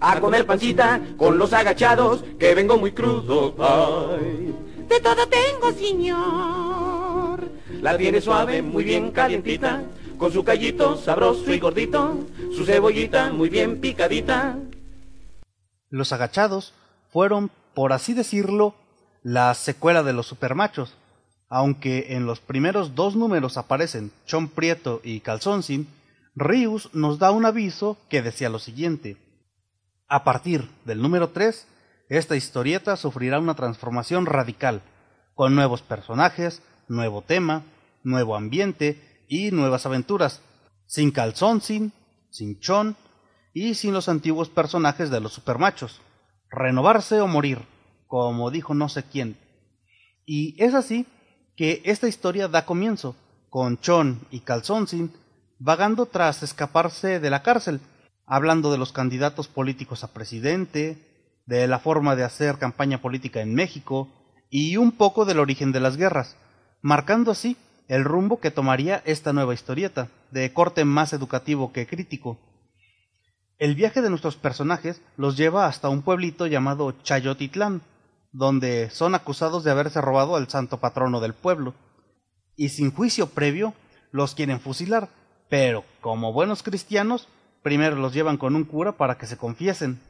a comer pancita con los agachados que vengo muy crudo. Ay. De todo tengo, señor. La tiene suave, muy bien calientita, con su callito sabroso y gordito, su cebollita muy bien picadita. Los agachados fueron, por así decirlo, la secuela de los supermachos, aunque en los primeros dos números aparecen Chon Prieto y Sin, Rius nos da un aviso que decía lo siguiente. A partir del número 3, esta historieta sufrirá una transformación radical, con nuevos personajes, nuevo tema, nuevo ambiente y nuevas aventuras, sin calzón sin, sin chon y sin los antiguos personajes de los supermachos. Renovarse o morir, como dijo no sé quién. Y es así que esta historia da comienzo, con Chon y Calzonsin vagando tras escaparse de la cárcel hablando de los candidatos políticos a presidente, de la forma de hacer campaña política en México y un poco del origen de las guerras, marcando así el rumbo que tomaría esta nueva historieta, de corte más educativo que crítico. El viaje de nuestros personajes los lleva hasta un pueblito llamado Chayotitlán, donde son acusados de haberse robado al santo patrono del pueblo, y sin juicio previo los quieren fusilar, pero como buenos cristianos Primero los llevan con un cura para que se confiesen.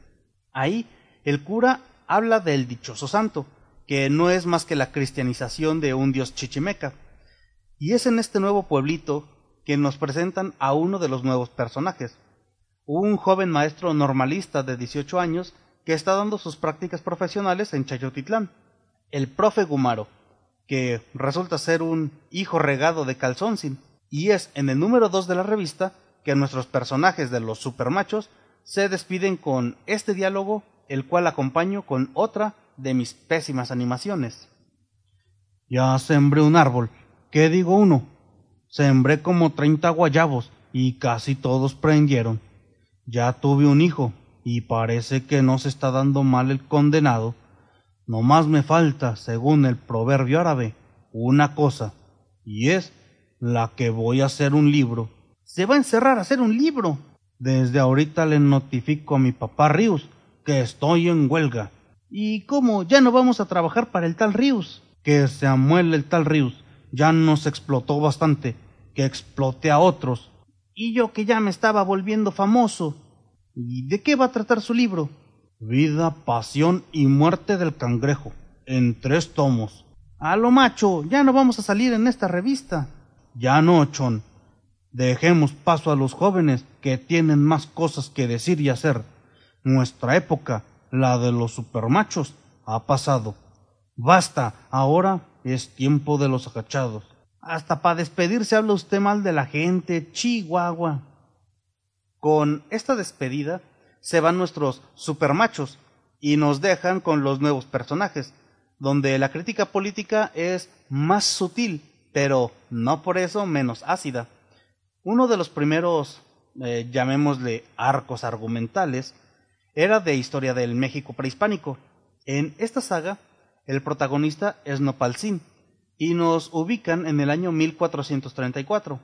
Ahí el cura habla del dichoso santo, que no es más que la cristianización de un dios chichimeca. Y es en este nuevo pueblito que nos presentan a uno de los nuevos personajes, un joven maestro normalista de 18 años que está dando sus prácticas profesionales en Chayotitlán, el profe Gumaro, que resulta ser un hijo regado de sin... y es en el número 2 de la revista que nuestros personajes de los supermachos se despiden con este diálogo, el cual acompaño con otra de mis pésimas animaciones. Ya sembré un árbol, ¿qué digo uno? Sembré como treinta guayabos y casi todos prendieron. Ya tuve un hijo y parece que no se está dando mal el condenado. No más me falta, según el proverbio árabe, una cosa, y es la que voy a hacer un libro se va a encerrar a hacer un libro. Desde ahorita le notifico a mi papá Ríos que estoy en huelga. ¿Y cómo? Ya no vamos a trabajar para el tal Ríos. Que se amuele el tal Ríos. Ya nos explotó bastante. Que explote a otros. Y yo que ya me estaba volviendo famoso. ¿Y de qué va a tratar su libro? Vida, pasión y muerte del cangrejo. En tres tomos. A lo macho, ya no vamos a salir en esta revista. Ya no, Chon. Dejemos paso a los jóvenes que tienen más cosas que decir y hacer. Nuestra época, la de los supermachos, ha pasado. Basta, ahora es tiempo de los agachados. Hasta para despedirse habla usted mal de la gente, Chihuahua. Con esta despedida se van nuestros supermachos y nos dejan con los nuevos personajes, donde la crítica política es más sutil, pero no por eso menos ácida. Uno de los primeros, eh, llamémosle arcos argumentales, era de historia del México prehispánico. En esta saga, el protagonista es Nopalcín, y nos ubican en el año 1434.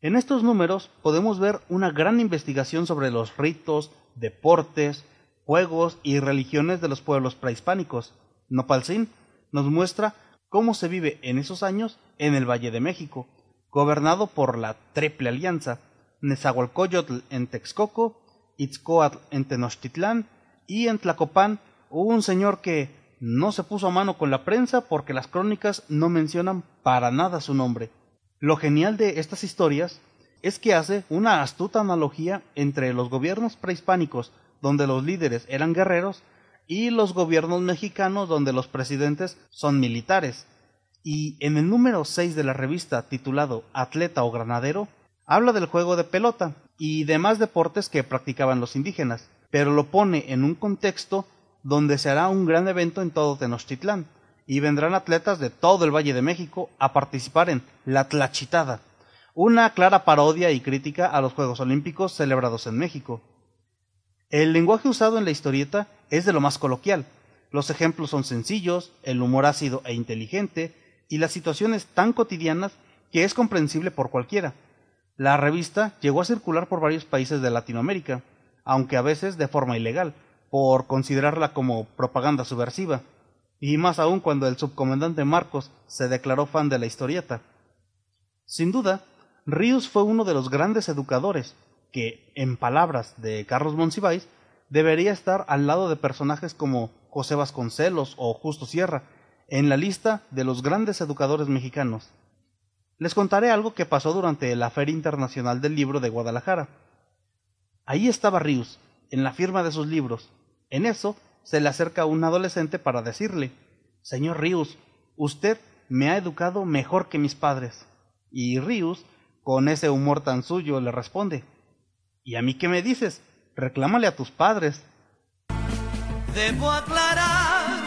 En estos números podemos ver una gran investigación sobre los ritos, deportes, juegos y religiones de los pueblos prehispánicos. Nopalcín nos muestra cómo se vive en esos años en el Valle de México, gobernado por la Triple Alianza, Nezahualcóyotl en Texcoco, Itzcoatl en Tenochtitlán y en Tlacopán hubo un señor que no se puso a mano con la prensa porque las crónicas no mencionan para nada su nombre. Lo genial de estas historias es que hace una astuta analogía entre los gobiernos prehispánicos donde los líderes eran guerreros y los gobiernos mexicanos donde los presidentes son militares y en el número 6 de la revista titulado Atleta o Granadero, habla del juego de pelota y demás deportes que practicaban los indígenas, pero lo pone en un contexto donde se hará un gran evento en todo Tenochtitlán y vendrán atletas de todo el Valle de México a participar en La Tlachitada, una clara parodia y crítica a los Juegos Olímpicos celebrados en México. El lenguaje usado en la historieta es de lo más coloquial. Los ejemplos son sencillos, el humor ácido e inteligente, y las situaciones tan cotidianas que es comprensible por cualquiera. La revista llegó a circular por varios países de Latinoamérica, aunque a veces de forma ilegal, por considerarla como propaganda subversiva, y más aún cuando el subcomandante Marcos se declaró fan de la historieta. Sin duda, Ríos fue uno de los grandes educadores, que, en palabras de Carlos Monsiváis, debería estar al lado de personajes como José Vasconcelos o Justo Sierra, en la lista de los grandes educadores mexicanos. Les contaré algo que pasó durante la Feria Internacional del Libro de Guadalajara. Ahí estaba Rius, en la firma de sus libros. En eso se le acerca un adolescente para decirle Señor Rius, usted me ha educado mejor que mis padres. Y Rius, con ese humor tan suyo, le responde ¿Y a mí qué me dices? Reclámale a tus padres. Debo aclarar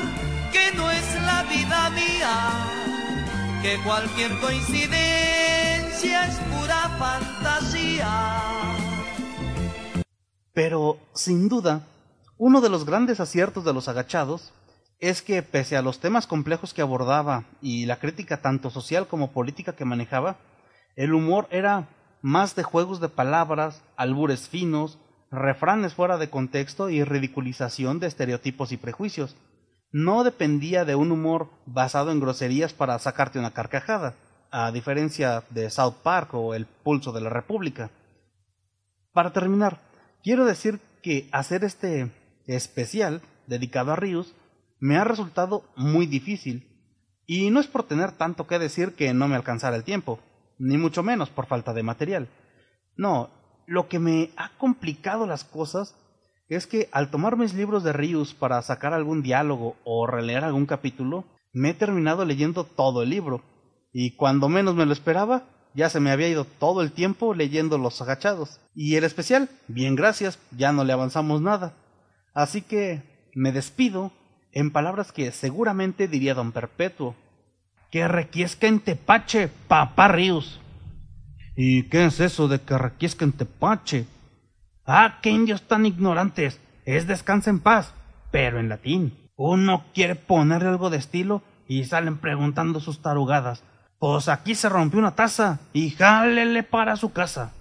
pero, sin duda, uno de los grandes aciertos de los agachados es que, pese a los temas complejos que abordaba y la crítica tanto social como política que manejaba, el humor era más de juegos de palabras, albures finos, refranes fuera de contexto y ridiculización de estereotipos y prejuicios no dependía de un humor basado en groserías para sacarte una carcajada, a diferencia de South Park o El Pulso de la República. Para terminar, quiero decir que hacer este especial dedicado a Rius me ha resultado muy difícil, y no es por tener tanto que decir que no me alcanzara el tiempo, ni mucho menos por falta de material. No, lo que me ha complicado las cosas es que al tomar mis libros de Rius para sacar algún diálogo o releer algún capítulo, me he terminado leyendo todo el libro, y cuando menos me lo esperaba, ya se me había ido todo el tiempo leyendo los agachados. Y el especial, bien gracias, ya no le avanzamos nada. Así que me despido en palabras que seguramente diría don Perpetuo. Que requiesca en Tepache, papá Rius! ¿Y qué es eso de que requiesca en Tepache? Ah, qué indios tan ignorantes. Es descansa en paz, pero en latín. Uno quiere ponerle algo de estilo y salen preguntando sus tarugadas. Pues aquí se rompió una taza y jálele para su casa.